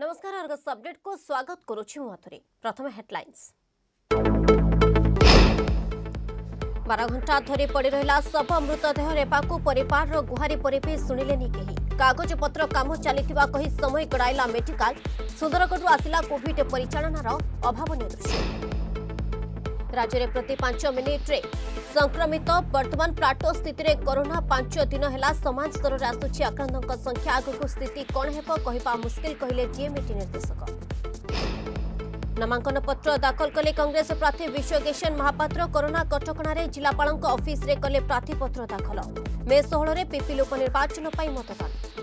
ନମସ୍କାର ଅର୍ଗସ୍ ଅପଡେଟ୍କୁ ସ୍ୱାଗତ କରୁଛି ମୁଁ ଆଥୁରୀ ପ୍ରଥମେ ହେଡ୍ଲାଇନ୍ସ ବାର ଘଣ୍ଟା ଧରି ପଡ଼ି ରହିଲା ଶବ ମୃତଦେହ ରେପାକୁ ପରିବାରର ଗୁହାରି ପରିବେ ଶୁଣିଲେନି କେହି କାଗଜପତ୍ର କାମ ଚାଲିଥିବା କହି ସମୟ ଗଡ଼ାଇଲା ମେଡିକାଲ ସୁନ୍ଦରଗଡ଼ରୁ ଆସିଲା କୋଭିଡ୍ ପରିଚାଳନାର ଅଭାବନୀୟ ଦୃଶ୍ୟ राज्य में प्रति पांच मिनिट्रे संक्रमित तो बर्तमान प्लाटो स्थित कोरोना पांच दिन है समाज स्तर में आसूच आक्रांतों संख्या आगक स्थित कण हो कहवा मुस्किल कहे जीएमईटी निर्देशक नामांकन पत्र दाखल कले कंग्रेस प्रार्थी विश्वगेशन महापात्र कोरोना कटकणे जिलापा अफिश्रे कले प्रार्थीपत्र दाखल मे षोह पिपिल उपनिर्वाचन मतदान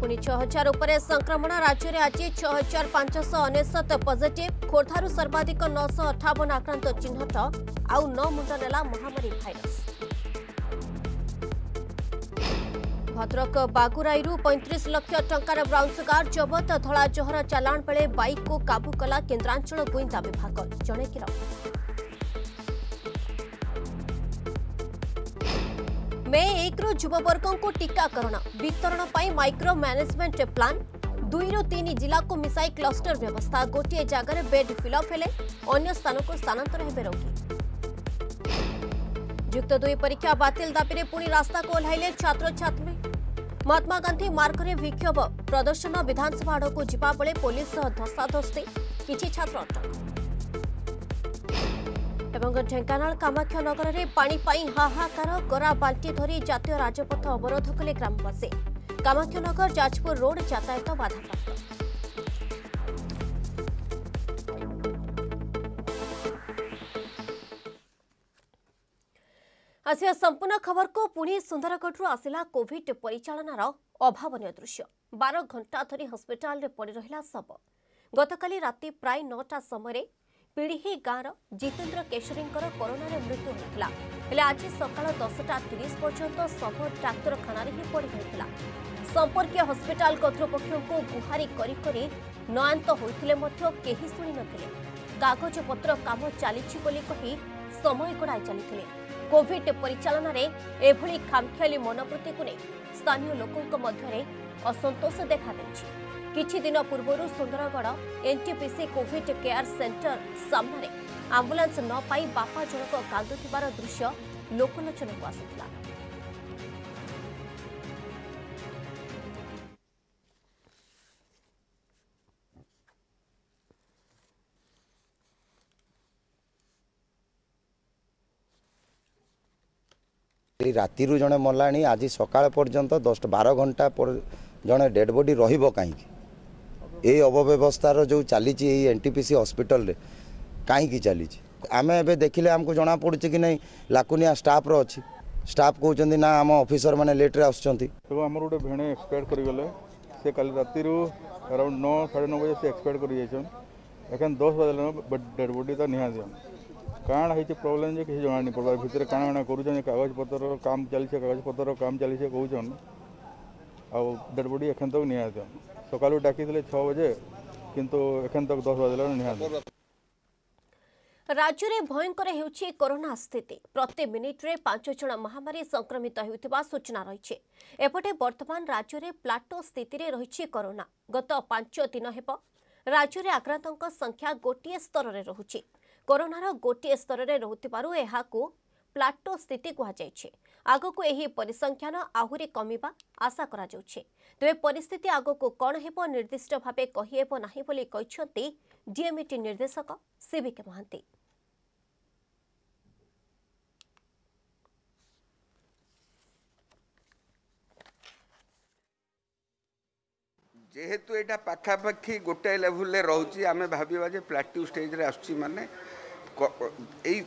ପୁଣି ଛଅ ହଜାର ଉପରେ ସଂକ୍ରମଣ ରାଜ୍ୟରେ ଆଜି ଛଅ ହଜାର ପାଞ୍ଚଶହ ଅନେଶତ ପଜିଟିଭ୍ ଖୋର୍ଦ୍ଧାରୁ ସର୍ବାଧିକ ନଅଶହ ଅଠାବନ ଆକ୍ରାନ୍ତ ଚିହ୍ନଟ ଆଉ ନଅ ମୁଣ୍ଡ ନେଲା ମହାମାରୀ ଭାଇରସ୍ ଭଦ୍ରକ ବାଗୁରାଇରୁ ପଇଁତିରିଶ ଲକ୍ଷ ଟଙ୍କାର ବ୍ରାଉନ୍ ସୁଗାର ଜବତ ଧଳା ଜହର ଚାଲାଣ ବେଳେ ବାଇକ୍କୁ କାବୁ କଲା କେନ୍ଦ୍ରାଞ୍ଚଳ ଗୁଇନ୍ଦା ବିଭାଗ ଜଣେ ଗିରଫ મે એક રો જુબો વર્ક કો ટીકા કરના વિકરણ પાય માઇક્રો મેનેજમેન્ટ પ્લાન 2 રો 3 જિલ્લા કો મિસાઈ ક્લસ્ટર વ્યવસ્થા ગોટીએ જગરે બેડ ફિલ અપ હેલે અન્ય સ્થાન કો સ્થાનાંતર હી બેરોગી યુક્ત દ્વિ પરીક્ષા બાતિલ દાપરે પુની રસ્તા કો ઓલહૈલે ছাত্র છાતમે મહાત્મા ગાંધી માર્ગરે વિખેપ પ્રદર્શન વિધાનસભાડ કો જીપા પરે પોલીસ સહ ધસાસતે કિચી છાત્ર ଏବଂ ଢେଙ୍କାନାଳ କାମାକ୍ଷା ନଗରରେ ପାଣି ପାଇଁ ହାହାକାର ଗରା ବାଲ୍ଟି ଧରି ଜାତୀୟ ରାଜପଥ ଅବରୋଧ କଲେ ଗ୍ରାମବାସୀ କାମାକ୍ଷା ନଗର ଯାଜପୁର ରୋଡ୍ ଯାତାୟତ ବାଧାପ୍ରାପ୍ତ ଆସିବା ସମ୍ପୂର୍ଣ୍ଣ ଖବରକୁ ପୁଣି ସୁନ୍ଦରଗଡ଼ରୁ ଆସିଲା କୋଭିଡ୍ ପରିଚାଳନାର ଅଭାବନୀୟ ଦୃଶ୍ୟ ବାର ଘଣ୍ଟା ଧରି ହସ୍ପିଟାଲରେ ପଡ଼ିରହିଲା ଶବ ଗତକାଲି ରାତି ପ୍ରାୟ ନଅଟା ସମୟରେ ପିଢ଼ିହି ଗାଁର ଜିତେନ୍ଦ୍ର କେଶରୀଙ୍କର କରୋନାରେ ମୃତ୍ୟୁ ହୋଇଥିଲା ହେଲେ ଆଜି ସକାଳ ଦଶଟା ତିରିଶ ପର୍ଯ୍ୟନ୍ତ ଶବ ଡାକ୍ତରଖାନାରେ ହିଁ ପଡ଼ି ରହିଥିଲା ସମ୍ପର୍କୀୟ ହସ୍ପିଟାଲ କର୍ତ୍ତୃପକ୍ଷଙ୍କୁ ଗୁହାରି କରି କରି ନୟାନ୍ତ ହୋଇଥିଲେ ମଧ୍ୟ କେହି ଶୁଣିନଥିଲେ କାଗଜପତ୍ର କାମ ଚାଲିଛି ବୋଲି କହି ସମୟ ଗଡ଼ାଇ ଚାଲିଥିଲେ କୋଭିଡ୍ ପରିଚାଳନାରେ ଏଭଳି ଖାମଖିଆଲି ମନୋବୃତ୍ତିକୁ ନେଇ ସ୍ଥାନୀୟ ଲୋକଙ୍କ ମଧ୍ୟରେ ଅସନ୍ତୋଷ ଦେଖାଦେଇଛି କିଛିଦିନ ପୂର୍ବରୁ Sundargarh NTPC covid care centre ସାମ୍ନାରେ ଆମ୍ବୁଲାନ୍ସ ନ ପାଇ ବାପା ଜଣକ କାନ୍ଦୁଥିବାର ଦୃଶ୍ୟ ଲୋକଲୋଚନକୁ ଆସିଥିଲା ରାତିରୁ ଜଣେ ମଲାଣି ଆଜି ସକାଳ ପର୍ଯ୍ୟନ୍ତ ଦଶ ବାର ଘଣ୍ଟା ପରେ ଜଣେ ଡେଡ଼୍ ବଡ଼ି ରହିବ କାହିଁକି ଏ ଅବବ୍ୟବସ୍ଥାର ଯେଉଁ ଚାଲିଛି ଏଇ ଏନ୍ ଟି ପି ସି ହସ୍ପିଟାଲରେ କାହିଁକି ଚାଲିଛି ଆମେ ଏବେ ଦେଖିଲେ ଆମକୁ ଜଣାପଡ଼ୁଛି କି ନାହିଁ ଲାକୁନିଆ ଷ୍ଟାଫ୍ର ଅଛି ଷ୍ଟାଫ୍ କହୁଛନ୍ତି ନା ଆମ ଅଫିସରମାନେ ଲେଟ୍ରେ ଆସୁଛନ୍ତି ଏବଂ ଆମର ଗୋଟେ ଭେଣେ ଏକ୍ସପାୟାର୍ଡ଼ କରିଗଲେ ସେ କାଲି ରାତିରୁ ଆରାଉଣ୍ଡ ନଅ ସାଢ଼େ ନଅ ବଜେ ସେ ଏକ୍ସପାୟାର୍ଡ଼ କରି ଯାଇଛନ୍ ଦଶ ବାଜିଲାନ ବଟ୍ ଡେଡ଼୍ ତ ନିହାତି କାଣା ହେଇଛି ପ୍ରୋବ୍ଲେମ୍ ଯେ କିଛି ଜଣା ନାଇଁ ପଡ଼୍ବା ଭିତରେ କାଣା କାଣା କରୁଛନ୍ କାଗଜପତ୍ର କାମ ଚାଲିଛେ କାଗଜପତ୍ର କାମ ଚାଲିଛି କହୁଛନ୍ ଆଉ ଡେଡ଼୍ ବଡ଼ି ଏଖାନ ତ ନିହାତି ସକାଳୁ ଡାକିଥିଲେ ଛଅ ବଜେ କିନ୍ତୁ ଏଖେନ ତ ଦଶ ବଜେ ନିହାତି ରାଜ୍ୟରେ ଭୟଙ୍କର ହେଉଛି କରୋନା ସ୍ଥିତି ପ୍ରତି ମିନିଟ୍ରେ ପାଞ୍ଚ ଜଣ ମହାମାରୀ ସଂକ୍ରମିତ ହେଉଥିବା ସୂଚନା ରହିଛି ଏପଟେ ବର୍ତ୍ତମାନ ରାଜ୍ୟରେ ପ୍ଲାଟୋ ସ୍ଥିତିରେ ରହିଛି କରୋନା ଗତ ପାଞ୍ଚ ଦିନ ହେବ ରାଜ୍ୟରେ ଆକ୍ରାନ୍ତଙ୍କ ସଂଖ୍ୟା ଗୋଟିଏ ସ୍ତରରେ ରହୁଛି କରୋନାର ଗୋଟିଏ ସ୍ତରରେ ରହୁଥିବାରୁ ଏହାକୁ ପ୍ଲାଟୋ ସ୍ଥିତି କୁହାଯାଇଛି ଆଗକୁ ଏହି ପରିସଂଖ୍ୟାନ ଆହୁରି କମିବା ଆଶା କରାଯାଉଛି ତେବେ ପରିସ୍ଥିତି ଆଗକୁ କ'ଣ ହେବ ନିର୍ଦ୍ଦିଷ୍ଟ ଭାବେ କହିହେବ ନାହିଁ ବୋଲି କହିଛନ୍ତି ଡିଏମ୍ଇଟି ନିର୍ଦ୍ଦେଶକ ସିଭିକେ ମହାନ୍ତି ଯେହେତୁ ଏଇଟା ପାଖାପାଖି ଗୋଟାଏ ଲେଭୁଲରେ ରହୁଛି ଆମେ ଭାବିବା ଯେ ପ୍ଲାଟିଭ୍ ଷ୍ଟେଜ୍ରେ ଆସୁଛି ମାନେ এই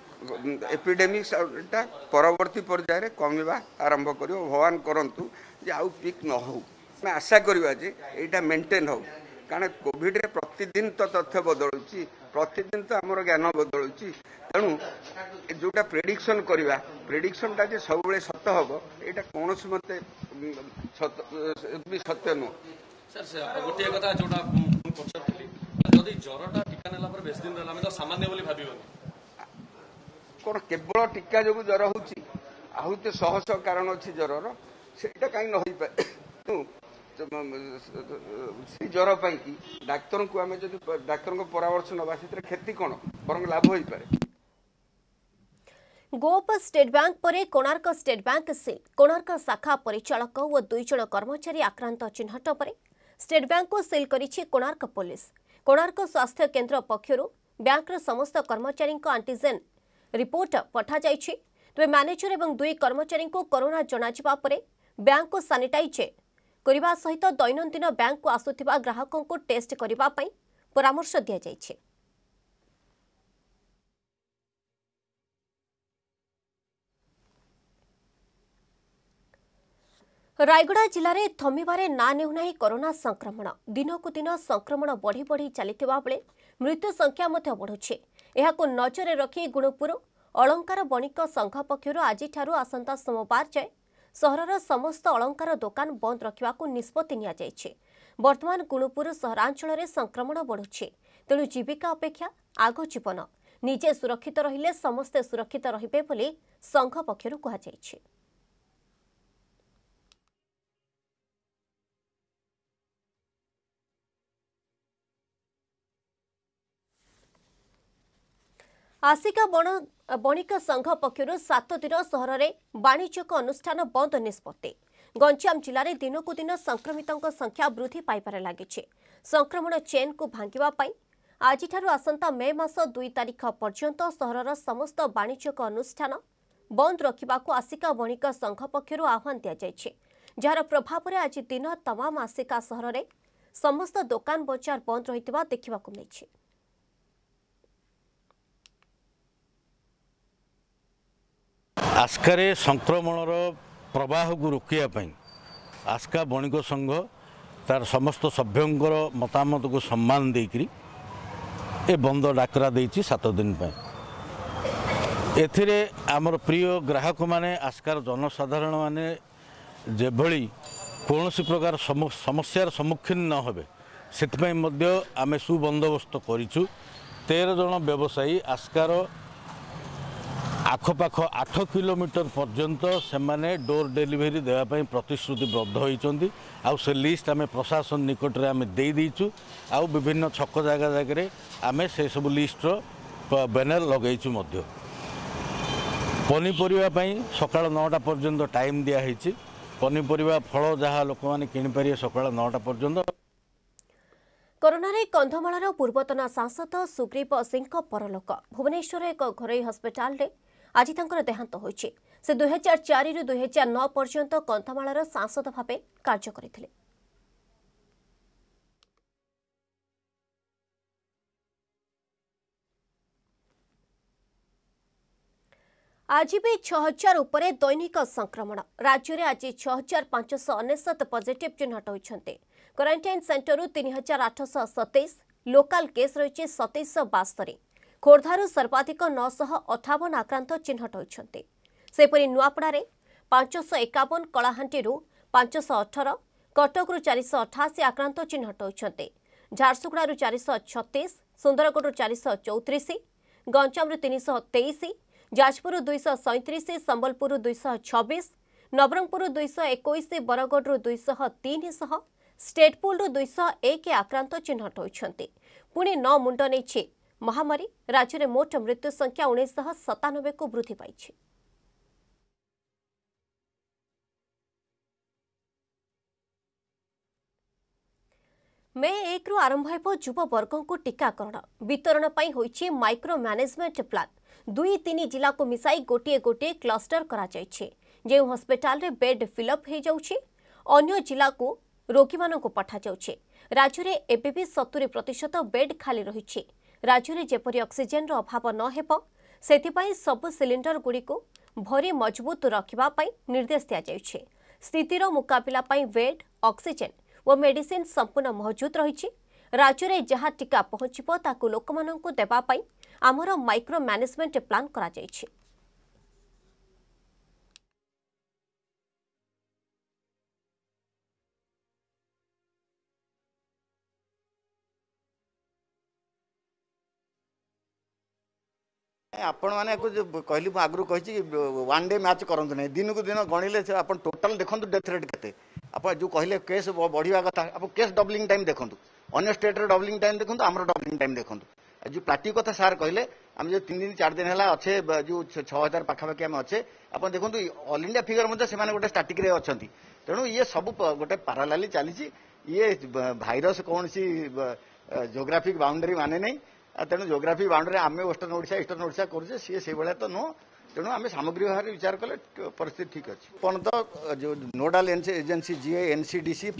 ଏପିଡେମିକ୍ସଟା ପରବର୍ତ୍ତୀ ପର୍ଯ୍ୟାୟରେ କମିବା ଆରମ୍ଭ କରିବ ଭଗବାନ କରନ୍ତୁ ଯେ ଆଉ ପିକ୍ ନ ହେଉ ଆମେ ଆଶା କରିବା ଯେ ଏଇଟା ମେଣ୍ଟେନ୍ ହେଉ କାରଣ କୋଭିଡ଼ରେ ପ୍ରତିଦିନ ତ ତଥ୍ୟ ବଦଳୁଛି ପ୍ରତିଦିନ ତ ଆମର ଜ୍ଞାନ ବଦଳୁଛି ତେଣୁ ଯେଉଁଟା ପ୍ରେଡିକ୍ସନ୍ କରିବା ପ୍ରେଡିକ୍ସନ୍ଟା ଯେ ସବୁବେଳେ ସତ ହେବ ଏଇଟା କୌଣସି ମତେ ବି ସତ୍ୟ ନୁହଁ ସାର୍ ଗୋଟିଏ କଥା ଯେଉଁଟା ପଚାରୁଥିଲି ଯଦି ଜ୍ୱରଟା ଟୀକା ନେଲା ପରେ ବେଶୀ ଦିନ ରହିଲା ଆମେ ତ ସାମାନ୍ୟ ବୋଲି ଭାବିବନି କ'ଣ କେବଳ ଟୀକା ଯୋଗୁଁ ଜ୍ୱର ହେଉଛି ଆହୁରି ତ ଶହ ଶହ କାରଣ ଅଛି ଜ୍ୱରର ସେଇଟା କାହିଁକି ନ ହୋଇପାରେ ସେଇ ଜ୍ୱର ପାଇଁକି ଡାକ୍ତରଙ୍କୁ ଆମେ ଯଦି ଡାକ୍ତରଙ୍କ ପରାମର୍ଶ ନେବା ସେଥିରେ କ୍ଷତି କ'ଣ ବରଂ ଲାଭ ହୋଇପାରେ ଗୋପ ଷ୍ଟେଟ୍ ବ୍ୟାଙ୍କ ପରେ Konark state bank seal Konark ଶାଖା ପରିଚାଳକ ଓ ଦୁଇଜଣ କର୍ମଚାରୀ ଆକ୍ରାନ୍ତ ଚିହ୍ନଟ ପରେ ଷ୍ଟେଟ୍ ବ୍ୟାଙ୍କକୁ ସିଲ୍ କରିଛି କୋଣାର୍କ ପୋଲିସ କୋଣାର୍କ ସ୍ୱାସ୍ଥ୍ୟ କେନ୍ଦ୍ର ପକ୍ଷରୁ ବ୍ୟାଙ୍କର ସମସ୍ତ କର୍ମଚାରୀଙ୍କ ଆଣ୍ଟିଜେନ୍ ରିପୋର୍ଟ ପଠାଯାଇଛି ତେବେ ମ୍ୟାନେଜର ଏବଂ ଦୁଇ କର୍ମଚାରୀଙ୍କୁ କରୋନା ଜଣାଯିବା ପରେ ବ୍ୟାଙ୍କକୁ ସାନିଟାଇଜ୍ କରିବା ସହିତ ଦୈନନ୍ଦିନ ବ୍ୟାଙ୍କକୁ ଆସୁଥିବା ଗ୍ରାହକଙ୍କୁ ଟେଷ୍ଟ କରିବା ପାଇଁ ପରାମର୍ଶ ଦିଆଯାଇଛି ରାୟଗଡ଼ା ଜିଲ୍ଲାରେ ଥମିବାରେ ନା ନେଉନାହିଁ କରୋନା ସଂକ୍ରମଣ ଦିନକୁ ଦିନ ସଂକ୍ରମଣ ବଢ଼ି ବଢ଼ି ଚାଲିଥିବା ବେଳେ ମୃତ୍ୟୁ ସଂଖ୍ୟା ମଧ୍ୟ ବଢ଼ୁଛି ଏହାକୁ ନଜରରେ ରଖି ଗୁଣୁପୁର ଅଳଙ୍କାର ବଣିକ ସଂଘ ପକ୍ଷରୁ ଆଜିଠାରୁ ଆସନ୍ତା ସୋମବାର ଯାଏ ସହରର ସମସ୍ତ ଅଳଙ୍କାର ଦୋକାନ ବନ୍ଦ ରଖିବାକୁ ନିଷ୍ପତ୍ତି ନିଆଯାଇଛି ବର୍ତ୍ତମାନ ଗୁଣୁପୁର ସହରାଞ୍ଚଳରେ ସଂକ୍ରମଣ ବଢ଼ୁଛି ତେଣୁ ଜୀବିକା ଅପେକ୍ଷା ଆଗ ଜୀବନ ନିଜେ ସୁରକ୍ଷିତ ରହିଲେ ସମସ୍ତେ ସୁରକ୍ଷିତ ରହିବେ ବୋଲି ସଂଘ ପକ୍ଷରୁ କୁହାଯାଇଛି ଆସିକା ବଣ ବଣିକ ସଂଘ ପକ୍ଷରୁ ସାତ ଦିନ ସହରରେ ବାଣିଜ୍ୟିକ ଅନୁଷ୍ଠାନ ବନ୍ଦ ନିଷ୍ପତ୍ତି ଗଞ୍ଜାମ ଜିଲ୍ଲାରେ ଦିନକୁ ଦିନ ସଂକ୍ରମିତଙ୍କ ସଂଖ୍ୟା ବୃଦ୍ଧି ପାଇବାରେ ଲାଗିଛି ସଂକ୍ରମଣ ଚେନ୍କୁ ଭାଙ୍ଗିବା ପାଇଁ ଆଜିଠାରୁ ଆସନ୍ତା ମେ ମାସ ଦୁଇ ତାରିଖ ପର୍ଯ୍ୟନ୍ତ ସହରର ସମସ୍ତ ବାଣିଜ୍ୟିକ ଅନୁଷ୍ଠାନ ବନ୍ଦ ରଖିବାକୁ ଆସିକା ବଣିକ ସଂଘ ପକ୍ଷରୁ ଆହ୍ୱାନ ଦିଆଯାଇଛି ଯାହାର ପ୍ରଭାବରେ ଆଜି ଦିନ ତମାମ ଆସିକା ସହରରେ ସମସ୍ତ ଦୋକାନ ବଜାର ବନ୍ଦ ରହିଥିବା ଦେଖିବାକୁ ମିଳିଛି ଆସ୍କାରେ ସଂକ୍ରମଣର ପ୍ରବାହକୁ ରୋକିବା ପାଇଁ ଆସ୍କା ବଣିକ ସଂଘ ତାର ସମସ୍ତ ସଭ୍ୟଙ୍କର ମତାମତକୁ ସମ୍ମାନ ଦେଇକରି ଏ ବନ୍ଦ ଡାକରା ଦେଇଛି ସାତ ଦିନ ପାଇଁ ଏଥିରେ ଆମର ପ୍ରିୟ ଗ୍ରାହକମାନେ ଆସ୍କାର ଜନସାଧାରଣମାନେ ଯେଭଳି କୌଣସି ପ୍ରକାର ସମସ୍ୟାର ସମ୍ମୁଖୀନ ନ ହେବେ ସେଥିପାଇଁ ମଧ୍ୟ ଆମେ ସୁବନ୍ଦୋବସ୍ତ କରିଛୁ ତେର ଜଣ ବ୍ୟବସାୟୀ ଆସ୍କାର ଆଖପାଖ ଆଠ କିଲୋମିଟର ପର୍ଯ୍ୟନ୍ତ ସେମାନେ ଡୋର୍ ଡେଲିଭରି ଦେବା ପାଇଁ ପ୍ରତିଶ୍ରୁତିବଦ୍ଧ ହୋଇଛନ୍ତି ଆଉ ସେ ଲିଷ୍ଟ ଆମେ ପ୍ରଶାସନ ନିକଟରେ ଆମେ ଦେଇ ଦେଇଛୁ ଆଉ ବିଭିନ୍ନ ଛକ ଜାଗା ଜାଗାରେ ଆମେ ସେସବୁ ଲିଷ୍ଟର ବ୍ୟାନର ଲଗାଇଛୁ ମଧ୍ୟ ପନିପରିବା ପାଇଁ ସକାଳ ନଅଟା ପର୍ଯ୍ୟନ୍ତ ଟାଇମ୍ ଦିଆହୋଇଛି ପନିପରିବା ଫଳ ଯାହା ଲୋକମାନେ କିଣିପାରିବେ ସକାଳ ନଅଟା ପର୍ଯ୍ୟନ୍ତ କରୋନାରେ କନ୍ଧମାଳର ପୂର୍ବତନ ସାଂସଦ ସୁଗ୍ରୀବ ସିଂଙ୍କ ପରଲୋକ ଭୁବନେଶ୍ୱର ଏକ ଘରୋଇ ହସ୍ପିଟାଲରେ ଆଜି ତାଙ୍କର ଦେହାନ୍ତ ହୋଇଛି ସେ ଦୁଇହଜାର ଚାରିରୁ ଦୁଇହଜାର ନଅ ପର୍ଯ୍ୟନ୍ତ କନ୍ଧମାଳର ସାଂସଦ ଭାବେ କାର୍ଯ୍ୟ କରିଥିଲେ ଆଜି ବି ଛଅ ହଜାର ଉପରେ ଦୈନିକ ସଂକ୍ରମଣ ରାଜ୍ୟରେ ଆଜି ଛଅ ହଜାର ପାଞ୍ଚଶହ ଅନେଶତ ପଜିଟିଭ୍ ଚିହ୍ନଟ ହୋଇଛନ୍ତି କ୍ୱାରେଣ୍ଟାଇନ୍ ସେଣ୍ଟରରୁ ତିନି ହଜାର ଆଠଶହ ସତେଇଶ ଲୋକାଲ୍ କେସ୍ ରହିଛି ସତେଇଶଶହ ବାସ୍ତରୀ ଖୋର୍ଦ୍ଧାରୁ ସର୍ବାଧିକ ନଅଶହ ଅଠାବନ ଆକ୍ରାନ୍ତ ଚିହ୍ନଟ ହୋଇଛନ୍ତି ସେହିପରି ନୂଆପଡ଼ାରେ ପାଞ୍ଚଶହ ଏକାବନ କଳାହାଣ୍ଡିରୁ ପାଞ୍ଚଶହ ଅଠର କଟକରୁ ଚାରିଶହ ଅଠାଅଶୀ ଆକ୍ରାନ୍ତ ଚିହ୍ନଟ ହୋଇଛନ୍ତି ଝାରସୁଗୁଡ଼ାରୁ ଚାରିଶହ ଛତିଶ ସୁନ୍ଦରଗଡ଼ରୁ ଚାରିଶହ ଚଉତିରିଶ ଗଞ୍ଜାମରୁ ତିନିଶହ ତେଇଶ ଯାଜପୁରରୁ ଦୁଇଶହ ସଇଁତିରିଶ ସମ୍ବଲପୁରରୁ ଦୁଇଶହ ଛବିଶ ନବରଙ୍ଗପୁରରୁ ଦୁଇଶହ ଏକୋଇଶ ବରଗଡ଼ରୁ ଦୁଇଶହ ତିନି ସହ ଷ୍ଟେଟ୍ପୁଲ୍ରୁ ଦୁଇଶହ ଏକ ଆକ୍ରାନ୍ତ ଚିହ୍ନଟ ହୋଇଛନ୍ତି ପୁଣି ନଅ ମୁଣ୍ଡ ନେଇଛି ମହାମାରୀ ରାଜ୍ୟରେ ମୋଟ ମୃତ୍ୟୁ ସଂଖ୍ୟା ଉଣେଇଶହ ସତାନବେକୁ ବୃଦ୍ଧି ପାଇଛି ମେ ଏକରୁ ଆରମ୍ଭ ହେବ ଯୁବବର୍ଗଙ୍କୁ ଟିକାକରଣ ବିତରଣ ପାଇଁ ହୋଇଛି ମାଇକ୍ରୋ ମ୍ୟାନେଜମେଣ୍ଟ ପ୍ଲାନ୍ ଦୁଇ ତିନି ଜିଲ୍ଲାକୁ ମିଶାଇ ଗୋଟିଏ ଗୋଟିଏ କ୍ଲଷ୍ଟର କରାଯାଇଛି ଯେଉଁ ହସ୍ପିଟାଲରେ ବେଡ୍ ଫିଲ୍ଅପ୍ ହୋଇଯାଉଛି ଅନ୍ୟ ଜିଲ୍ଲାକୁ ରୋଗୀମାନଙ୍କୁ ପଠାଯାଉଛି ରାଜ୍ୟରେ ଏବେ ବି ସତୁରି ପ୍ରତିଶତ ବେଡ୍ ଖାଲି ରହିଛି ରାଜ୍ୟରେ ଯେପରି ଅକ୍ସିଜେନ୍ର ଅଭାବ ନ ହେବ ସେଥିପାଇଁ ସବୁ ସିଲିଣ୍ଡରଗୁଡ଼ିକୁ ଭରି ମଜବୁତ ରଖିବା ପାଇଁ ନିର୍ଦ୍ଦେଶ ଦିଆଯାଇଛି ସ୍ଥିତିର ମୁକାବିଲା ପାଇଁ ବେଡ୍ ଅକ୍ସିଜେନ୍ ଓ ମେଡିସିନ୍ ସମ୍ପୂର୍ଣ୍ଣ ମହଜୁଦ ରହିଛି ରାଜ୍ୟରେ ଯାହା ଟିକା ପହଞ୍ଚିବ ତାକୁ ଲୋକମାନଙ୍କୁ ଦେବା ପାଇଁ ଆମର ମାଇକ୍ରୋ ମ୍ୟାନେଜମେଣ୍ଟ ପ୍ଲାନ୍ କରାଯାଇଛି ଆପଣମାନେ କହିଲି ମୁଁ ଆଗରୁ କହିଛି ୱାନ୍ ଡେ ମ୍ୟାଚ୍ କରନ୍ତୁ ନାହିଁ ଦିନକୁ ଦିନ ଗଣିଲେ ଆପଣ ଟୋଟାଲ୍ ଦେଖନ୍ତୁ ଡେଥ୍ ରେଟ୍ କେତେ ଆପଣ ଯେଉଁ କହିଲେ କେସ୍ ବଢ଼ିବା କଥା ଆପଣ କେସ୍ ଡବଲିଂ ଟାଇମ୍ ଦେଖନ୍ତୁ ଅନ୍ୟ ଷ୍ଟେଟ୍ର ଡବଲିଂ ଟାଇମ୍ ଦେଖନ୍ତୁ ଆମର ଡବଲିଂ ଟାଇମ୍ ଦେଖନ୍ତୁ ଯେଉଁ ପ୍ଲାଟିକ୍ କଥା ସାର୍ କହିଲେ ଆମେ ଯେଉଁ ତିନି ଦିନ ଚାରି ଦିନ ହେଲା ଅଛେ ଯେଉଁ ଛଅ ହଜାର ପାଖାପାଖି ଆମେ ଅଛେ ଆପଣ ଦେଖନ୍ତୁ ଅଲ୍ ଇଣ୍ଡିଆ ଫିଗର ମଧ୍ୟ ସେମାନେ ଗୋଟେ ଷ୍ଟାଟିକ୍ରେ ଅଛନ୍ତି ତେଣୁ ଇଏ ସବୁ ଗୋଟେ ପାରାଲାଲି ଚାଲିଛି ଇଏ ଭାଇରସ୍ କୌଣସି ଜୋଗ୍ରାଫିକ୍ ବାଉଣ୍ଡରୀ ମାନେ ନାହିଁ तेणु जोग्राफी बाउंड्री आम ओस्टर्ण ओडा ईस्टर्ण ओडा करे से नुह तेणु आम सामग्री भाव विचार कले पिस्थित ठीक अच्छे अपन तो जो नोडाल एजेन्सी जीए एन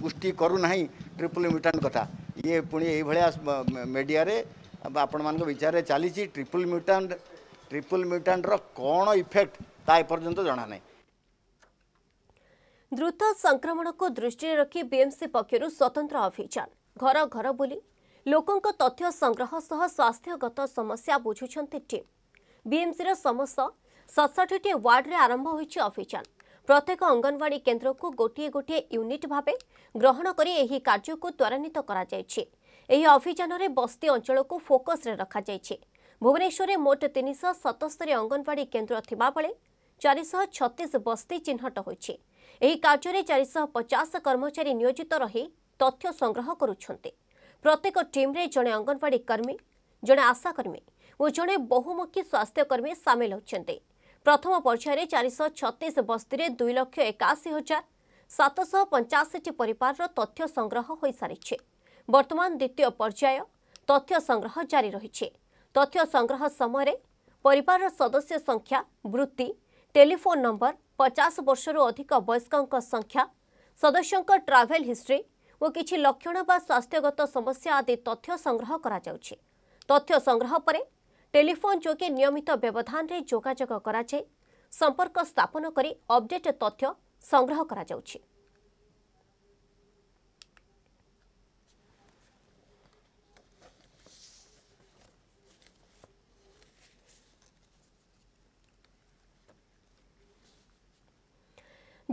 पुष्टि करूना ट्रिपल म्यूटांट कथा ये पुणी ये मेडिया आपण विचार चली ट्रिपल म्यूटांट ट्रिपल म्यूटांटर कौन इफेक्ट तापर्यंत जाना ना द्रुत संक्रमण को दृष्टि रखी बीएमसी पक्ष स्वतंत्र अभियान घर घर बुली ଲୋକଙ୍କ ତଥ୍ୟ ସଂଗ୍ରହ ସହ ସ୍ୱାସ୍ଥ୍ୟଗତ ସମସ୍ୟା ବୁଝୁଛନ୍ତି ଟିମ୍ ବିଏମ୍ସିର ସମସ୍ତ ସତଷଠିଟି ୱାର୍ଡରେ ଆରମ୍ଭ ହୋଇଛି ଅଭିଯାନ ପ୍ରତ୍ୟେକ ଅଙ୍ଗନବାଡ଼ି କେନ୍ଦ୍ରକୁ ଗୋଟିଏ ଗୋଟିଏ ୟୁନିଟ୍ ଭାବେ ଗ୍ରହଣ କରି ଏହି କାର୍ଯ୍ୟକୁ ତ୍ୱରାନ୍ୱିତ କରାଯାଇଛି ଏହି ଅଭିଯାନରେ ବସ୍ତି ଅଞ୍ଚଳକୁ ଫୋକସ୍ରେ ରଖାଯାଇଛି ଭୁବନେଶ୍ୱରରେ ମୋଟ ତିନିଶହ ସତସ୍ତରୀ ଅଙ୍ଗନବାଡ଼ି କେନ୍ଦ୍ର ଥିବାବେଳେ ଚାରିଶହ ଛତିଶ ବସ୍ତି ଚିହ୍ନଟ ହୋଇଛି ଏହି କାର୍ଯ୍ୟରେ ଚାରିଶହ ପଚାଶ କର୍ମଚାରୀ ନିୟୋଜିତ ରହି ତଥ୍ୟ ସଂଗ୍ରହ କରୁଛନ୍ତି ପ୍ରତ୍ୟେକ ଟିମ୍ରେ ଜଣେ ଅଙ୍ଗନବାଡ଼ି କର୍ମୀ ଜଣେ ଆଶାକର୍ମୀ ଓ ଜଣେ ବହୁମୁଖୀ ସ୍ୱାସ୍ଥ୍ୟକର୍ମୀ ସାମିଲ ହୋଇଛନ୍ତି ପ୍ରଥମ ପର୍ଯ୍ୟାୟରେ ଚାରିଶହ ଛତିଶ ବସ୍ତିରେ ଦୁଇ ଲକ୍ଷ ଏକାଅଶୀ ହଜାର ସାତଶହ ପଞ୍ଚାଅଶୀଟି ପରିବାରର ତଥ୍ୟ ସଂଗ୍ରହ ହୋଇସାରିଛି ବର୍ତ୍ତମାନ ଦ୍ୱିତୀୟ ପର୍ଯ୍ୟାୟ ତଥ୍ୟ ସଂଗ୍ରହ ଜାରି ରହିଛି ତଥ୍ୟ ସଂଗ୍ରହ ସମୟରେ ପରିବାରର ସଦସ୍ୟ ସଂଖ୍ୟା ବୃତ୍ତି ଟେଲିଫୋନ୍ ନମ୍ବର ପଚାଶ ବର୍ଷରୁ ଅଧିକ ବୟସ୍କଙ୍କ ସଂଖ୍ୟା ସଦସ୍ୟଙ୍କ ଟ୍ରାଭେଲ୍ ହିଷ୍ଟ୍ରି ଓ କିଛି ଲକ୍ଷଣ ବା ସ୍ୱାସ୍ଥ୍ୟଗତ ସମସ୍ୟା ଆଦି ତଥ୍ୟ ସଂଗ୍ରହ କରାଯାଉଛି ତଥ୍ୟ ସଂଗ୍ରହ ପରେ ଟେଲିଫୋନ୍ ଯୋଗେ ନିୟମିତ ବ୍ୟବଧାନରେ ଯୋଗାଯୋଗ କରାଯାଇ ସମ୍ପର୍କ ସ୍ଥାପନ କରି ଅପଡେଟ୍ ତଥ୍ୟ ସଂଗ୍ରହ କରାଯାଉଛି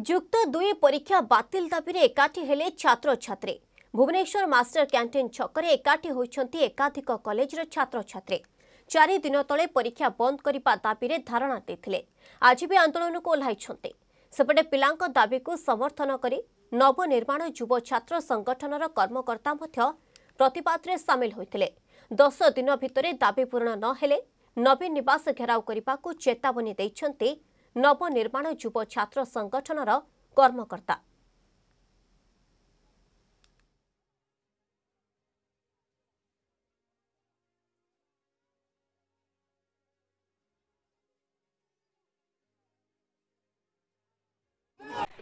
ଯୁକ୍ତ ଦୁଇ ପରୀକ୍ଷା ବାତିଲ ଦାବିରେ ଏକାଠି ହେଲେ ଛାତ୍ରଛାତ୍ରୀ ଭୁବନେଶ୍ୱର ମାଷ୍ଟର କ୍ୟାଣ୍ଟିନ୍ ଛକରେ ଏକାଠି ହୋଇଛନ୍ତି ଏକାଧିକ କଲେଜର ଛାତ୍ରଛାତ୍ରୀ ଚାରିଦିନ ତଳେ ପରୀକ୍ଷା ବନ୍ଦ କରିବା ଦାବିରେ ଧାରଣା ଦେଇଥିଲେ ଆଜି ବି ଆନ୍ଦୋଳନକୁ ଓହ୍ଲାଇଛନ୍ତି ସେପଟେ ପିଲାଙ୍କ ଦାବିକୁ ସମର୍ଥନ କରି ନବନିର୍ମାଣ ଯୁବ ଛାତ୍ର ସଂଗଠନର କର୍ମକର୍ତ୍ତା ମଧ୍ୟ ପ୍ରତିବାଦରେ ସାମିଲ ହୋଇଥିଲେ ଦଶ ଦିନ ଭିତରେ ଦାବି ପୂରଣ ନ ହେଲେ ନବୀନ ନିବାସ ଘେରାଉ କରିବାକୁ ଚେତାବନୀ ଦେଇଛନ୍ତି ନବନିର୍ମାଣ ଯୁବ ଛାତ୍ର ସଂଗଠନର କର୍ମକର୍ତ୍ତା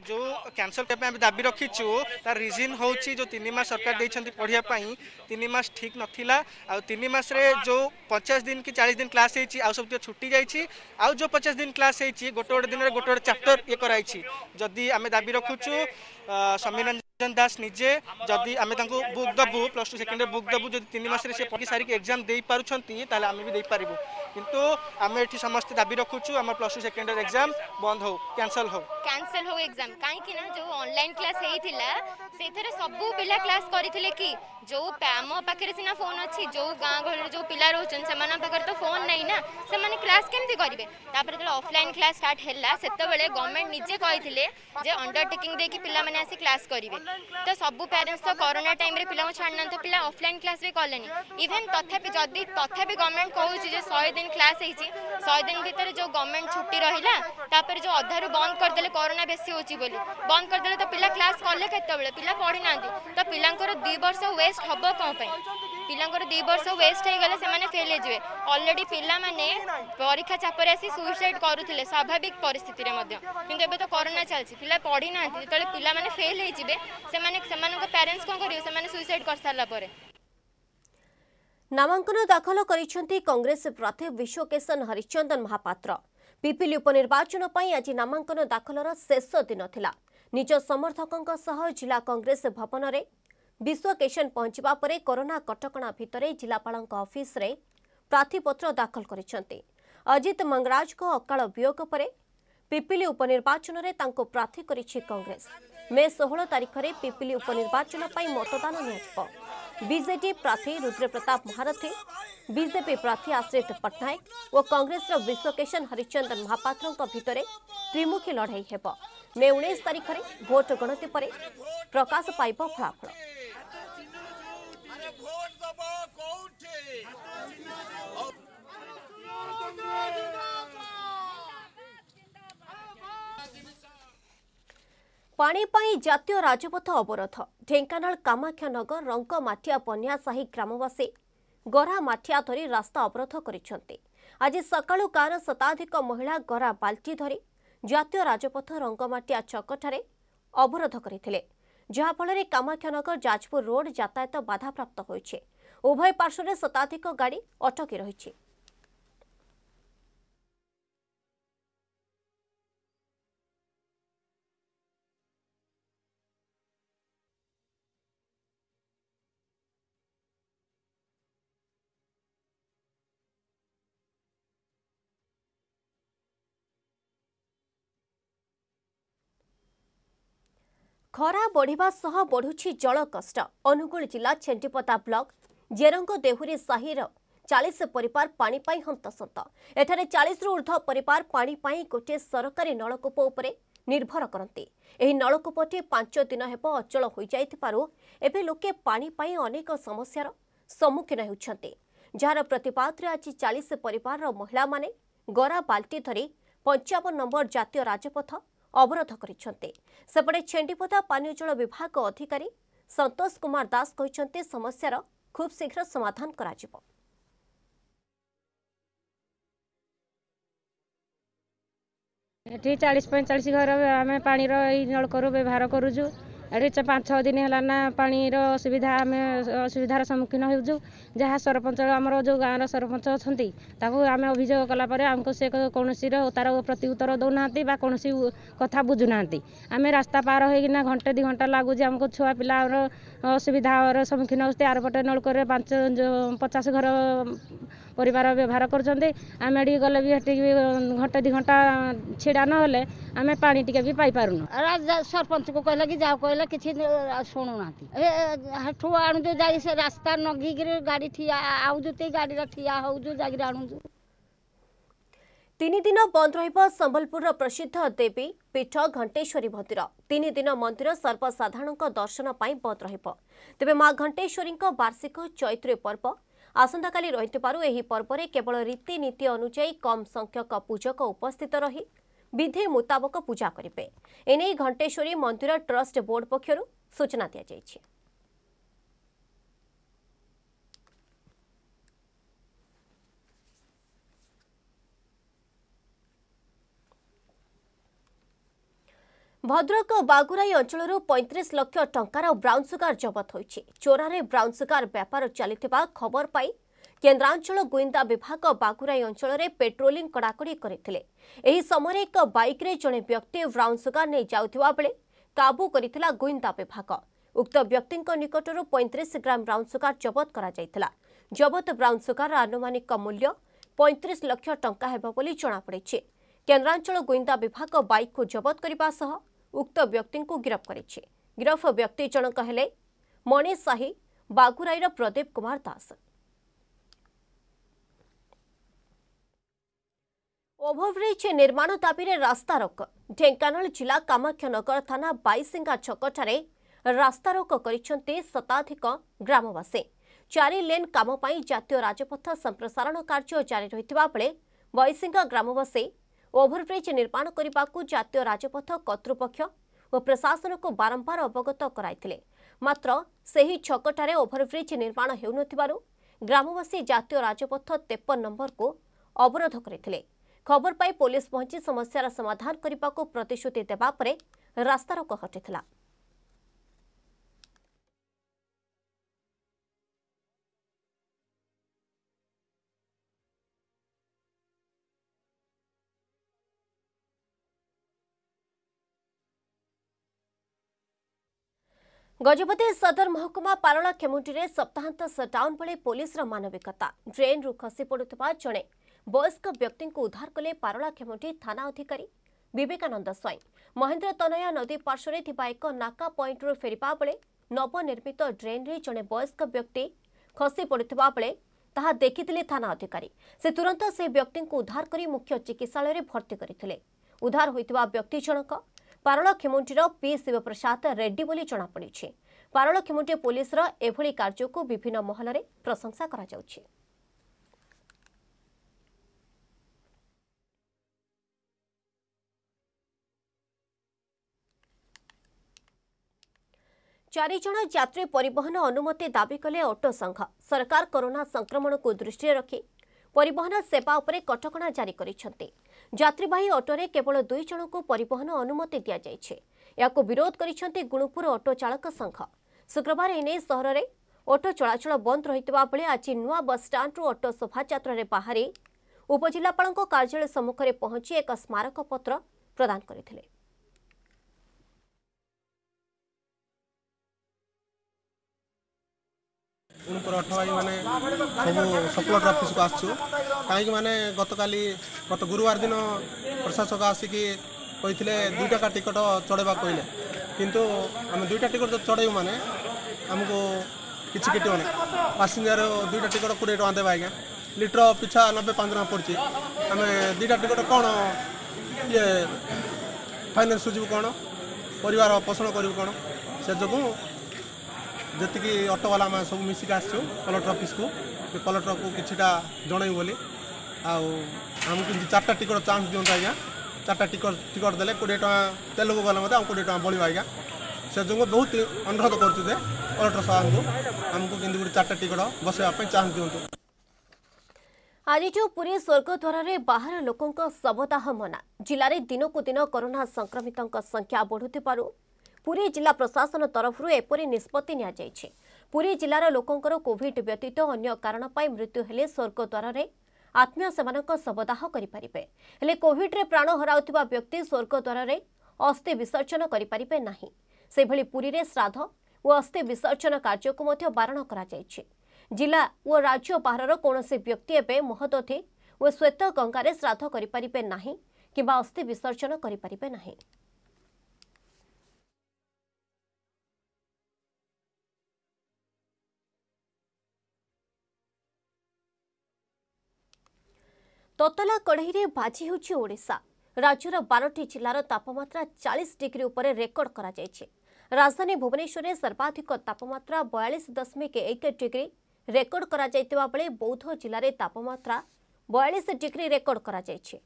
जो कैनसल करने दाबी रखीचु तार रिजन हूँ जो तीन मस सरकार देखते पढ़ापी तीन मस ठीक नाला आन मसरे जो पचास दिन कि चालीस दिन क्लास हो सब छुट्टी जाइए आउ जो पचास दिन क्लास हो गोटे गोटे दिन गोटे गोटे चैप्टर ये कराई जदि आम दाबी रखुचु समीरंजन दास निजे जदि आम बुक दबू प्लस टू सेकेंड बुक दबू जब तीन मसरे सी पढ़ी सारिक एग्जाम दे पार्टी आम भी दे पारू କିନ୍ତୁ ଆମେ ଏଠି ସମସ୍ତେ ଦାବି ରଖୁଛୁ ଆମର plus two second year exam ବନ୍ଦ ହଉ କ୍ୟାନସଲ୍ ହଉ କ୍ୟାନସଲ୍ ହଉ ଏକ୍ଜାମ କାହିଁକି ନା ଯେଉଁ ଅନଲାଇନ୍ କ୍ଲାସ୍ ହେଇଥିଲା ସେଥିରେ ସବୁ ପିଲା କ୍ଲାସ୍ କରିଥିଲେ କି ଯେଉଁ ଆମ ପାଖରେ ସିନା ଫୋନ୍ ଅଛି ଯେଉଁ ଗାଁ ଗହଳିରେ ଯେଉଁ ପିଲା ରହୁଛନ୍ତି ସେମାନଙ୍କ ପାଖରେ ତ ଫୋନ୍ ନାହିଁ ନା ସେମାନେ କ୍ଲାସ୍ କେମିତି କରିବେ ତାପରେ ଯେତେବେଳେ ଅଫଲାଇନ୍ କ୍ଲାସ୍ ଷ୍ଟାର୍ଟ ହେଲା ସେତେବେଳେ ଗଭର୍ଣ୍ଣମେଣ୍ଟ ନିଜେ କହିଥିଲେ ଯେ ଅଣ୍ଡରଟେକିଂ ଦେଇକି ପିଲାମାନେ ଆସି କ୍ଲାସ୍ କରିବେ ତ ସବୁ ପ୍ୟାରେଣ୍ଟସ୍ ତ କରୋନା ଟାଇମ୍ରେ ପିଲାଙ୍କୁ ଛାଡ଼ିନାହାନ୍ତି ତ ପିଲା ଅଫଲାଇନ୍ କ୍ଲାସ୍ ବି କଲେନି ଇଭେନ୍ ତଥାପି ଯଦି ତଥାପି ଗଭର୍ଣ୍ଣମେଣ୍ଟ କହୁଛି ଯେ ଶହେ ଦିନ दिन क्लास होई ଭିତରେ ଯେଉଁ जो ଛୁଟି ରହିଲା ତାପରେ ଯେଉଁ ଅଧାରୁ ବନ୍ଦ କରିଦେଲେ କରୋନା ବେଶୀ ହେଉଛି ବୋଲି ବନ୍ଦ କରିଦେଲେ ତ ପିଲା କ୍ଲାସ୍ କଲେ କେତେବେଳେ ପିଲା ପଢ଼ିନାହାନ୍ତି ତ ପିଲାଙ୍କର ଦୁଇ ବର୍ଷ ୱେଷ୍ଟ ହେବ କଣ ପାଇଁ ପିଲାଙ୍କର ଦୁଇ ବର୍ଷ ୱେଷ୍ଟ ହେଇଗଲେ ସେମାନେ ଫେଲ୍ ହେଇଯିବେ ଅଲରେଡ଼ି ପିଲାମାନେ ପରୀକ୍ଷା ଚାପରେ ଆସି ସୁଇସାଇଡ୍ କରୁଥିଲେ ସ୍ୱାଭାବିକ ପରିସ୍ଥିତିରେ ମଧ୍ୟ କିନ୍ତୁ ଏବେ ତ କରୋନା ଚାଲିଛି ପିଲା ପଢ଼ିନାହାନ୍ତି ଯେତେବେଳେ ପିଲାମାନେ ଫେଲ୍ ହେଇଯିବେ ସେମାନେ ସେମାନଙ୍କ ପ୍ୟାରେଣ୍ଟସ୍ କ'ଣ କରିବେ ସେମାନେ ସୁଇସାଇଡ୍ କରିସାରିଲା ପରେ ନାମାଙ୍କନ ଦାଖଲ କରିଛନ୍ତି କଂଗ୍ରେସ ପ୍ରାର୍ଥୀ ବିଶ୍ୱକେଶନ ହରିଚନ୍ଦନ ମହାପାତ୍ର ପିପିଲି ଉପନିର୍ବାଚନ ପାଇଁ ଆଜି ନାମାଙ୍କନ ଦାଖଲର ଶେଷ ଦିନ ଥିଲା ନିଜ ସମର୍ଥକଙ୍କ ସହ ଜିଲ୍ଲା କଂଗ୍ରେସ ଭବନରେ ବିଶ୍ୱକେଶନ ପହଞ୍ଚିବା ପରେ କରୋନା କଟକଣା ଭିତରେ ଜିଲ୍ଲାପାଳଙ୍କ ଅଫିସରେ ପ୍ରାର୍ଥୀପତ୍ର ଦାଖଲ କରିଛନ୍ତି ଅଜିତ ମଙ୍ଗରାଜଙ୍କ ଅକାଳ ବିୟୋଗ ପରେ ପିପିଲି ଉପନିର୍ବାଚନରେ ତାଙ୍କୁ ପ୍ରାର୍ଥୀ କରିଛି କଂଗ୍ରେସ ମେ ଷୋହଳ ତାରିଖରେ ପିପିଲି ଉପନିର୍ବାଚନ ପାଇଁ ମତଦାନ ନିଆଯିବ ବିଜେଡି ପ୍ରାର୍ଥୀ ରୁଦ୍ରପ୍ରତାପ ମହାରଥୀ ବିଜେପି ପ୍ରାର୍ଥୀ ଆଶ୍ରିତ ପଟ୍ଟନାୟକ ଓ କଂଗ୍ରେସର ବିଶ୍ୱକେଶନ ହରିଚନ୍ଦନ ମହାପାତ୍ରଙ୍କ ଭିତରେ ତ୍ରିମୁଖୀ ଲଢ଼େଇ ହେବ ମେ ଉଣେଇଶ ତାରିଖରେ ଭୋଟ ଗଣତି ପରେ ପ୍ରକାଶ ପାଇବ ଫଳାଫଳ Thank you. ପାଣି ପାଇଁ ଜାତୀୟ ରାଜପଥ ଅବରୋଧ ଢେଙ୍କାନାଳ କାମାକ୍ଷାନଗର ରଙ୍ଗମାଠିଆ ବନ୍ୟାସାହି ଗ୍ରାମବାସୀ ଗରା ମାଠିଆ ଧରି ରାସ୍ତା ଅବରୋଧ କରିଛନ୍ତି ଆଜି ସକାଳୁ ଗାଁର ଶତାଧିକ ମହିଳା ଗରା ବାଲ୍ଟି ଧରି ଜାତୀୟ ରାଜପଥ ରଙ୍ଗମାଟିଆ ଛକଠାରେ ଅବରୋଧ କରିଥିଲେ ଯାହାଫଳରେ କାମାକ୍ଷାନଗର ଯାଜପୁର ରୋଡ୍ ଯାତାୟାତ ବାଧାପ୍ରାପ୍ତ ହୋଇଛି ଉଭୟ ପାର୍ଶ୍ୱରେ ଶତାଧିକ ଗାଡ଼ି ଅଟକି ରହିଛି ଖରା ବଢ଼ିବା ସହ ବଢ଼ୁଛି ଜଳ କଷ୍ଟ ଅନୁଗୁଳ ଜିଲ୍ଲା ଛେଣ୍ଡିପଦା ବ୍ଲକ ଜେରଙ୍ଗ ଦେହୁରୀ ସାହିର ଚାଳିଶ ପରିବାର ପାଣି ପାଇଁ ହନ୍ତସନ୍ତ ଏଠାରେ ଚାଳିଶରୁ ଉର୍ଦ୍ଧ୍ୱ ପରିବାର ପାଣି ପାଇଁ ଗୋଟିଏ ସରକାରୀ ନଳକୂପ ଉପରେ ନିର୍ଭର କରନ୍ତି ଏହି ନଳକୂପଟି ପାଞ୍ଚ ଦିନ ହେବ ଅଚଳ ହୋଇଯାଇଥିବାରୁ ଏବେ ଲୋକେ ପାଣି ପାଇଁ ଅନେକ ସମସ୍ୟାର ସମ୍ମୁଖୀନ ହେଉଛନ୍ତି ଯାହାର ପ୍ରତିବାଦରେ ଆଜି ଚାଳିଶ ପରିବାରର ମହିଳାମାନେ ଗରା ବାଲ୍ଟି ଧରି ପଞ୍ଚାବନ ନମ୍ବର ଜାତୀୟ ରାଜପଥ ଅବରୋଧ କରିଛନ୍ତି ସେପଟେ ଛେଣ୍ଡିପଦା ପାନୀୟ ଜଳ ବିଭାଗ ଅଧିକାରୀ ସନ୍ତୋଷ କୁମାର ଦାସ କହିଛନ୍ତି ସମସ୍ୟାର ଖୁବ୍ ଶୀଘ୍ର ସମାଧାନ କରାଯିବ ଏଠି ଚାଳିଶ ପଇଁଚାଳିଶ ଘର ଆମେ ପାଣିର ଏଇ ନଳକରୁ ବ୍ୟବହାର କରୁଛୁ ଏଠି ପାଞ୍ଚ ଛଅ ଦିନ ହେଲା ନା ପାଣିର ଅସୁବିଧା ଆମେ ଅସୁବିଧାର ସମ୍ମୁଖୀନ ହେଉଛୁ ଯାହା ସରପଞ୍ଚ ଆମର ଯେଉଁ ଗାଁର ସରପଞ୍ଚ ଅଛନ୍ତି ତାକୁ ଆମେ ଅଭିଯୋଗ କଲାପରେ ଆମକୁ ସେ କୌଣସିର ତା'ର ପ୍ରତି ଉତ୍ତର ଦେଉନାହାନ୍ତି ବା କୌଣସି କଥା ବୁଝୁନାହାନ୍ତି ଆମେ ରାସ୍ତା ପାର ହେଇକିନା ଘଣ୍ଟେ ଦୁଇ ଘଣ୍ଟା ଲାଗୁଛି ଆମକୁ ଛୁଆ ପିଲାର ଅସୁବିଧାର ସମ୍ମୁଖୀନ ହେଉଛି ଆରପଟେ ନଳକୂଅରେ ପାଞ୍ଚ ପଚାଶ ଘର ପରିବାର ବ୍ୟବହାର କରୁଛନ୍ତି ଆମେ ଏଠିକି ଗଲେ ବି ହେଠିକି ଘଣ୍ଟା ଦୁଇ ଘଣ୍ଟା ଛିଡ଼ା ନହେଲେ ଆମେ ପାଣି ଟିକେ ବି ପାଇପାରୁନୁ ସରପଞ୍ଚକୁ କହିଲେ କି ଯାହା କହିଲେ କିଛି ଶୁଣୁନାହାନ୍ତି ହେଠୁ ଆଣୁଛୁ ଯାଇ ସେ ରାସ୍ତା ନଗିକିରି ଗାଡ଼ି ଠିଆ ଆଉଛୁ ଗାଡ଼ିରେ ଠିଆ ହେଉଛୁ ଯାଇକିରି ଆଣୁଛୁ ତିନି ଦିନ ବନ୍ଦ ରହିବ ସମ୍ବଲପୁରର ପ୍ରସିଦ୍ଧ ଦେବୀ ପୀଠ ଘଣ୍ଟେଶ୍ୱରୀ ମନ୍ଦିର ତିନି ଦିନ ମନ୍ଦିର ସର୍ବସାଧାରଣଙ୍କ ଦର୍ଶନ ପାଇଁ ବନ୍ଦ ରହିବ ତେବେ ମା ଘଣ୍ଟେଶ୍ୱରୀଙ୍କ ବାର୍ଷିକ ଚୈତ୍ର ପର୍ବ ଆସନ୍ତାକାଲି ରହିଥିବାରୁ ଏହି ପର୍ବରେ କେବଳ ରୀତିନୀତି ଅନୁଯାୟୀ କମ୍ ସଂଖ୍ୟକ ପୂଜକ ଉପସ୍ଥିତ ରହି ବିଧି ମୁତାବକ ପୂଜା କରିବେ ଏନେଇ ଘଣ୍ଟେଶ୍ୱରୀ ମନ୍ଦିର ଟ୍ରଷ୍ଟ ବୋର୍ଡ ପକ୍ଷରୁ ସୂଚନା ଦିଆଯାଇଛି ଭଦ୍ରକ ବାଗୁରାଇ ଅଞ୍ଚଳରୁ ପଇଁତିରିଶ ଲକ୍ଷ ଟଙ୍କାର ବ୍ରାଉନ୍ ସୁଗାର ଜବତ ହୋଇଛି ଚୋରାରେ ବ୍ରାଉନ୍ ସୁଗାର ବେପାର ଚାଲିଥିବା ଖବର ପାଇ କେନ୍ଦ୍ରାଞ୍ଚଳ ଗୁଇନ୍ଦା ବିଭାଗ ବାଗୁରାଇ ଅଞ୍ଚଳରେ ପେଟ୍ରୋଲିଂ କଡ଼ାକଡ଼ି କରିଥିଲେ ଏହି ସମୟରେ ଏକ ବାଇକ୍ରେ ଜଣେ ବ୍ୟକ୍ତି ବ୍ରାଉନ୍ ସୁଗାର ନେଇ ଯାଉଥିବା ବେଳେ କାବୁ କରିଥିଲା ଗୁଇନ୍ଦା ବିଭାଗ ଉକ୍ତ ବ୍ୟକ୍ତିଙ୍କ ନିକଟରୁ ପଇଁତିରିଶ ଗ୍ରାମ ବ୍ରାଉନ୍ ସୁଗାର ଜବତ କରାଯାଇଥିଲା ଜବତ ବ୍ରାଉନ୍ ସୁଗାରର ଆନୁମାନିକ ମୂଲ୍ୟ ପଇଁତିରିଶ ଲକ୍ଷ ଟଙ୍କା ହେବ ବୋଲି ଜଣାପଡ଼ିଛି କେନ୍ଦ୍ରାଞ୍ଚଳ ଗୁଇନ୍ଦା ବିଭାଗ ବାଇକ୍କୁ ଜବତ କରିବା ସହ ଉକ୍ତ ବ୍ୟକ୍ତିଙ୍କୁ ଗିରଫ କରିଛି ଗିରଫ ବ୍ୟକ୍ତି ଜଣକ ହେଲେ ମଣି ସାହି ବାଗୁରାଇର ପ୍ରଦୀପ କୁମାର ଦାସ ଓଭରବ୍ରିଜ୍ ନିର୍ମାଣ ଦାବିରେ ରାସ୍ତାରୋକ ଢେଙ୍କାନାଳ ଜିଲ୍ଲା କାମାକ୍ଷାନଗର ଥାନା ବାଇସିଙ୍ଗା ଛକଠାରେ ରାସ୍ତାରୋକ କରିଛନ୍ତି ଶତାଧିକ ଗ୍ରାମବାସୀ ଚାରି ଲେନ୍ କାମ ପାଇଁ ଜାତୀୟ ରାଜପଥ ସମ୍ପ୍ରସାରଣ କାର୍ଯ୍ୟ ଜାରି ରହିଥିବା ବେଳେ ବୈସିଙ୍ଗା ଗ୍ରାମବାସୀ ଓଭରବ୍ରିଜ୍ ନିର୍ମାଣ କରିବାକୁ ଜାତୀୟ ରାଜପଥ କର୍ତ୍ତୃପକ୍ଷ ଓ ପ୍ରଶାସନକୁ ବାରମ୍ବାର ଅବଗତ କରାଇଥିଲେ ମାତ୍ର ସେହି ଛକଠାରେ ଓଭରବ୍ରିଜ୍ ନିର୍ମାଣ ହେଉନଥିବାରୁ ଗ୍ରାମବାସୀ ଜାତୀୟ ରାଜପଥ ତେପନ ନମ୍ବରକୁ ଅବରୋଧ କରିଥିଲେ ଖବର ପାଇ ପୋଲିସ ପହଞ୍ଚି ସମସ୍ୟାର ସମାଧାନ କରିବାକୁ ପ୍ରତିଶ୍ରୁତି ଦେବା ପରେ ରାସ୍ତାରୋକ ହଟିଥିଲା ગજપતિ સદર મહકુમા પારળા કેમુંટીરે સપ્તાહાંત સટાઉન બળે પોલીસર માનવિકતા ડ્રેન્રુ ખસી પડુવા જણે ବୟସ୍କ ବ୍ୟକ୍ତିଙ୍କୁ ଉଦ୍ଧାର କଲେ ପାରଳାକ୍ଷେମୁଣ୍ଡି ଥାନା ଅଧିକାରୀ ବିବେକାନନ୍ଦ ସ୍ୱାଇଁ ମହେନ୍ଦ୍ର ତନୟା ନଦୀ ପାର୍ଶ୍ୱରେ ଥିବା ଏକ ନାକା ପଏଣ୍ଟରୁ ଫେରିବା ବେଳେ ନବନିର୍ମିତ ଡ୍ରେନ୍ରେ ଜଣେ ବୟସ୍କ ବ୍ୟକ୍ତି ଖସି ପଡ଼ିଥିବା ବେଳେ ତାହା ଦେଖିଥିଲେ ଥାନା ଅଧିକାରୀ ସେ ତୁରନ୍ତ ସେ ବ୍ୟକ୍ତିଙ୍କୁ ଉଦ୍ଧାର କରି ମୁଖ୍ୟ ଚିକିତ୍ସାଳୟରେ ଭର୍ତ୍ତି କରିଥିଲେ ଉଦ୍ଧାର ହୋଇଥିବା ବ୍ୟକ୍ତି ଜଣକ ପାରଳକ୍ଷେମୁଣ୍ଟିର ପି ଶିବପ୍ରସାଦ ରେଡ୍ଡି ବୋଲି ଜଣାପଡ଼ିଛି ପାରଳକ୍ଷେମୁଣ୍ଟି ପୋଲିସର ଏଭଳି କାର୍ଯ୍ୟକୁ ବିଭିନ୍ନ ମହଲରେ ପ୍ରଶଂସା କରାଯାଉଛି ଚାରିଜଣ ଯାତ୍ରୀ ପରିବହନ ଅନୁମତି ଦାବି କଲେ ଅଟୋ ସଂଘ ସରକାର କରୋନା ସଂକ୍ରମଣକୁ ଦୃଷ୍ଟିରେ ରଖି ପରିବହନ ସେବା ଉପରେ କଟକଣା ଜାରି କରିଛନ୍ତି ଯାତ୍ରୀବାହୀ ଅଟୋରେ କେବଳ ଦୁଇ ଜଣଙ୍କୁ ପରିବହନ ଅନୁମତି ଦିଆଯାଇଛି ଏହାକୁ ବିରୋଧ କରିଛନ୍ତି ଗୁଣୁପୁର ଅଟୋ ଚାଳକ ସଂଘ ଶୁକ୍ରବାର ଏନେଇ ସହରରେ ଅଟୋ ଚଳାଚଳ ବନ୍ଦ ରହିଥିବା ବେଳେ ଆଜି ନୂଆ ବସ୍ଷ୍ଟାଣ୍ଡରୁ ଅଟୋ ଶୋଭାଯାତ୍ରାରେ ବାହାରି ଉପଜିଲ୍ଲାପାଳଙ୍କ କାର୍ଯ୍ୟାଳୟ ସମ୍ମୁଖରେ ପହଞ୍ଚି ଏକ ସ୍ମାରକପତ୍ର ପ୍ରଦାନ କରିଥିଲେ ଗୁଣପୁର ଅଠଭାଇ ମାନେ ସବୁ ସପ୍ଲଟ ଅଫିସକୁ ଆସିଛୁ କାହିଁକି ମାନେ ଗତକାଲି ଗତ ଗୁରୁବାର ଦିନ ପ୍ରଶାସକ ଆସିକି କହିଥିଲେ ଦୁଇଟାକା ଟିକଟ ଚଢ଼େଇବା କହିଲେ କିନ୍ତୁ ଆମେ ଦୁଇଟା ଟିକଟ ଚଢ଼େଇବୁ ମାନେ ଆମକୁ କିଛି କିଟିବନି ପାସେଞ୍ଜର ଦୁଇଟା ଟିକଟ କୋଡ଼ିଏ ଟଙ୍କା ଦେବା ଆଜ୍ଞା ଲିଟର ପିଛା ନବେ ପାଞ୍ଚ ଟଙ୍କା ପଡ଼ୁଛି ଆମେ ଦୁଇଟା ଟିକଟ କ'ଣ ଇଏ ଫାଇନାନ୍ସ ସୁଝିବୁ କ'ଣ ପରିବାର ପୋଷଣ କରିବୁ କ'ଣ ସେ ଯୋଗୁଁ ଯେତିକି ଅଟୋବାଲା ଆମେ ସବୁ ମିଶିକି ଆସିଛୁ କଲେକ୍ଟର ଅଫିସକୁ ସେ କଲେକ୍ଟରକୁ କିଛିଟା ଜଣେଇବୁ ବୋଲି ଆଉ ଆମକୁ ଚାରିଟା ଟିକଟ ଚାନ୍ସ ଦିଅନ୍ତୁ ଆଜ୍ଞା ଚାରିଟା ଟିକଟ ଟିକଟ ଦେଲେ କୋଡ଼ିଏ ଟଙ୍କା ତେଲୁଗୁ ଗଲେ ମଧ୍ୟ ଆମକୁ କୋଡ଼ିଏ ଟଙ୍କା ବଳିବ ଆଜ୍ଞା ସେ ଯୋଗୁଁ ବହୁତ ଅନୁରୋଧ କରୁଛୁ ଯେ କଲେକ୍ଟର ସାର୍ଙ୍କୁ ଆମକୁ କେମିତି ଗୋଟେ ଚାରିଟା ଟିକଟ ବସାଇବା ପାଇଁ ଚାନ୍ସ ଦିଅନ୍ତୁ ଆଜିଠୁ ପୁରୀ ସ୍ୱର୍ଗଦ୍ୱାରରେ ବାହାର ଲୋକଙ୍କ ଶବଦାହ ମନା ଜିଲ୍ଲାରେ ଦିନକୁ ଦିନ କରୋନା ସଂକ୍ରମିତଙ୍କ ସଂଖ୍ୟା ବଢ଼ୁଥିବାରୁ ପୁରୀ ଜିଲ୍ଲା ପ୍ରଶାସନ ତରଫରୁ ଏପରି ନିଷ୍ପତ୍ତି ନିଆଯାଇଛି ପୁରୀ ଜିଲ୍ଲାର ଲୋକଙ୍କର କୋଭିଡ୍ ବ୍ୟତୀତ ଅନ୍ୟ କାରଣ ପାଇଁ ମୃତ୍ୟୁ ହେଲେ ସ୍ୱର୍ଗଦ୍ୱାରରେ ଆତ୍ମୀୟ ସେମାନଙ୍କ ଶବଦାହ କରିପାରିବେ ହେଲେ କୋଭିଡ୍ରେ ପ୍ରାଣ ହରାଉଥିବା ବ୍ୟକ୍ତି ସ୍ୱର୍ଗଦ୍ୱାରରେ ଅସ୍ଥି ବିସର୍ଜନ କରିପାରିବେ ନାହିଁ ସେଭଳି ପୁରୀରେ ଶ୍ରାଦ୍ଧ ଓ ଅସ୍ଥି ବିସର୍ଜନ କାର୍ଯ୍ୟକୁ ମଧ୍ୟ ବାରଣ କରାଯାଇଛି ଜିଲ୍ଲା ଓ ରାଜ୍ୟ ବାହାରର କୌଣସି ବ୍ୟକ୍ତି ଏବେ ମହତଥି ଓ ଶ୍ୱେତ ଗଙ୍ଗାରେ ଶ୍ରାଦ୍ଧ କରିପାରିବେ ନାହିଁ କିମ୍ବା ଅସ୍ଥି ବିସର୍ଜନ କରିପାରିବେ ନାହିଁ ତତଲା କଢ଼େଇରେ ଭାଜି ହେଉଛି ଓଡ଼ିଶା ରାଜ୍ୟର ବାରଟି ଜିଲ୍ଲାର ତାପମାତ୍ରା ଚାଳିଶ ଡିଗ୍ରୀ ଉପରେ ରେକର୍ଡ କରାଯାଇଛି ରାଜଧାନୀ ଭୁବନେଶ୍ୱରରେ ସର୍ବାଧିକ ତାପମାତ୍ରା ବୟାଳିଶ ଦଶମିକ ଏକ ଡିଗ୍ରୀ ରେକର୍ଡ କରାଯାଇଥିବା ବେଳେ ବୌଦ୍ଧ ଜିଲ୍ଲାରେ ତାପମାତ୍ରା ବୟାଳିଶ ଡିଗ୍ରୀ ରେକର୍ଡ କରାଯାଇଛି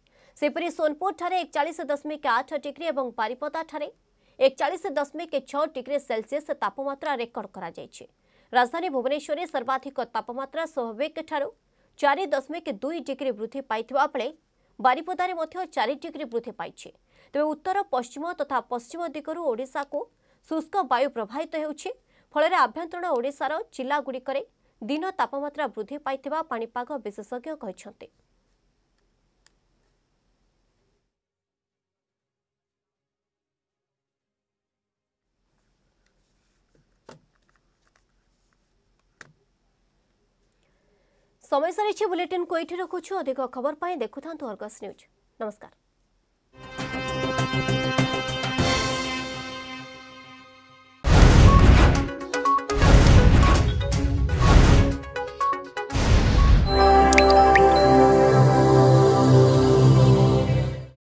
ସେହିପରି ସୋନପୁରଠାରେ ଏକଚାଳିଶ ଦଶମିକ ଆଠ ଡିଗ୍ରୀ ଏବଂ ବାରିପଦାଠାରେ ଏକଚାଳିଶ ଦଶମିକ ଛଅ ଡିଗ୍ରୀ ସେଲସିୟସ୍ ତାପମାତ୍ରା ରେକର୍ଡ କରାଯାଇଛି ରାଜଧାନୀ ଭୁବନେଶ୍ୱରରେ ସର୍ବାଧିକ ତାପମାତ୍ରା ସ୍ୱାଭାବିକ ଠାରୁ ଚାରି ଦଶମିକ ଦୁଇ ଡିଗ୍ରୀ ବୃଦ୍ଧି ପାଇଥିବା ବେଳେ ବାରିପଦାରେ ମଧ୍ୟ ଚାରି ଡିଗ୍ରୀ ବୃଦ୍ଧି ପାଇଛି ତେବେ ଉତ୍ତର ପଶ୍ଚିମ ତଥା ପଶ୍ଚିମ ଦିଗରୁ ଓଡ଼ିଶାକୁ ଶୁଷ୍କ ବାୟୁ ପ୍ରବାହିତ ହେଉଛି ଫଳରେ ଆଭ୍ୟନ୍ତରୀଣ ଓଡ଼ିଶାର ଜିଲ୍ଲାଗୁଡ଼ିକରେ ଦିନ ତାପମାତ୍ରା ବୃଦ୍ଧି ପାଇଥିବା ପାଣିପାଗ ବିଶେଷଜ୍ଞ କହିଛନ୍ତି സമയസരിച് ബുളറ്റിൻ കോയിഠി രകുചു അധിക ഖബർ പൈ ദേകുതാന്തോ ഹർഗസ് ന്യൂസ് നമസ്കാരം